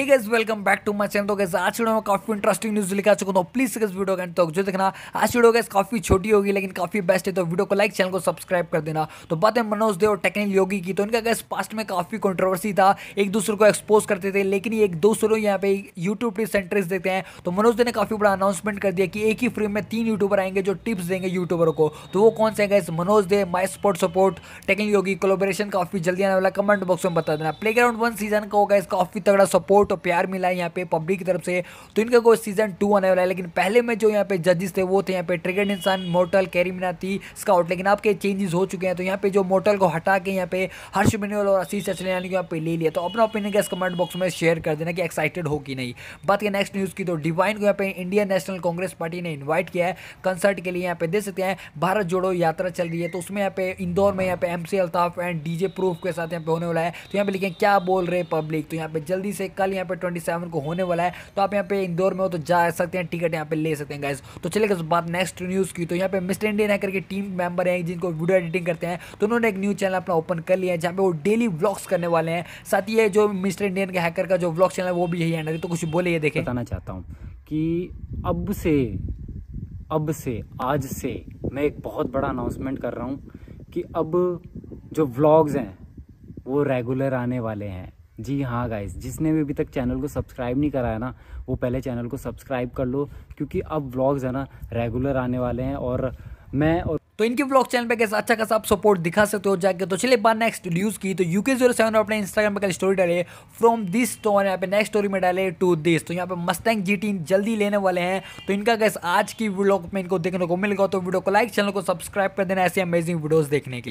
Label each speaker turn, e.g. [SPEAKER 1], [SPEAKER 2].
[SPEAKER 1] guys welcome back to my channel तो guys आज वीडियो में काफी इंटरेस्टिंग न्यूज लेकर आ चुका हूँ प्लीज इस वीडियो अंत तक जो देखना आज वीडियो गैस काफी छोटी होगी लेकिन काफी बेस्ट है तो वीडियो को लाइक चैनल को सब्सक्राइब कर देना तो बात है मनोज देव और टेक्निकल योगी की तो इनका गैस पास्ट में काफी कॉन्ट्रोवर्सी था एक दूसरे को एक्सपोज करते थे लेकिन एक दूसरे यहां यहाँ पे यूट्यूब टिप्स देते हैं तो मनोज देव ने काफी बड़ा अनाउंसमेंट कर दिया कि एक ही फ्रेम में तीन यूट्यूबर आएंगे जो टिप्स देंगे यूट्यूबर को तो वो कौन से guys Manoj Dev my sport support technical Yogi collaboration काफी जल्दी आने वाला कमेंट बॉक्स में बता देना प्ले ग्राउंड वन सीजन होगा इस काफी तगड़ा सपोर्ट सपोर्ट और प्यार मिला है यहाँ पे पब्लिक की तरफ से तो इनका कोई सीजन टू आने वाला है लेकिन पहले में जो यहाँ पे जजेस थे वो थे यहाँ पे ट्रिगेड इंसान मोटल कैरी थी स्काउट लेकिन आपके चेंजेस हो चुके हैं तो यहाँ पे जो मोटल को हटा के यहाँ पे हर्ष मिनोल और आशीष चचलियानी को यहाँ पे ले लिया तो अपना ओपिनियन गैस कमेंट बॉक्स में शेयर कर देना कि एक्साइटेड हो कि नहीं बात करें नेक्स्ट न्यूज़ की तो डिवाइन को यहाँ पे इंडियन नेशनल कांग्रेस पार्टी ने इन्वाइट किया है कंसर्ट के लिए यहाँ पे दे सकते हैं भारत जोड़ो यात्रा चल रही है तो उसमें यहाँ पे इंदौर में यहाँ पे M C Altaf and DJ proof के साथ यहाँ पे होने वाला है तो यहाँ पे लिखें क्या बोल रहे पब्लिक तो यहाँ पे जल्दी से कल फाइनल यहाँ पे ट्वेंटी सेवन को होने वाला है तो आप यहाँ पे इंदौर में हो तो जा सकते हैं टिकट यहाँ पे ले सकते हैं गाइज तो चले गए बात नेक्स्ट न्यूज़ की तो यहाँ पे मिस्टर इंडियन करके टीम मेंबर हैं जिनको वीडियो एडिटिंग करते हैं तो उन्होंने एक न्यूज़ चैनल अपना ओपन कर लिया है जहाँ पे वो डेली ब्लॉग्स करने वाले हैं साथ ही ये जो मिस्टर इंडियन के हैकर का जो ब्लॉग चैनल है वो भी यही है तो कुछ बोले ये देखे बताना चाहता हूँ
[SPEAKER 2] कि अब से अब से आज से मैं एक बहुत बड़ा अनाउंसमेंट कर रहा हूँ कि अब जो व्लॉग्स हैं वो रेगुलर आने वाले हैं जी हाँ गाइज जिसने भी अभी तक चैनल को सब्सक्राइब नहीं कराया ना वो पहले चैनल को सब्सक्राइब कर लो क्योंकि अब व्लॉग्स है ना
[SPEAKER 1] रेगुलर आने वाले
[SPEAKER 2] हैं और मैं और
[SPEAKER 1] तो इनके ब्लॉग चैनल पे कैसे अच्छा खासा आप सपोर्ट दिखा सकते हो जाके तो चलिए बात नेक्स्ट न्यूज की तो यूके जीरो सेवन अपने इंस्टाग्राम पे कल स्टोरी डाले फ्रॉम दिस तो यहाँ पे नेक्स्ट स्टोरी में डाले टू दिस तो यहाँ पे मस्तैंग जी जल्दी लेने वाले हैं तो इनका गैस आज की ब्लॉग में इनको देखने को मिलेगा तो वीडियो को लाइक चैनल को सब्सक्राइब कर देना ऐसी अमेजिंग वीडियोज देखने के लिए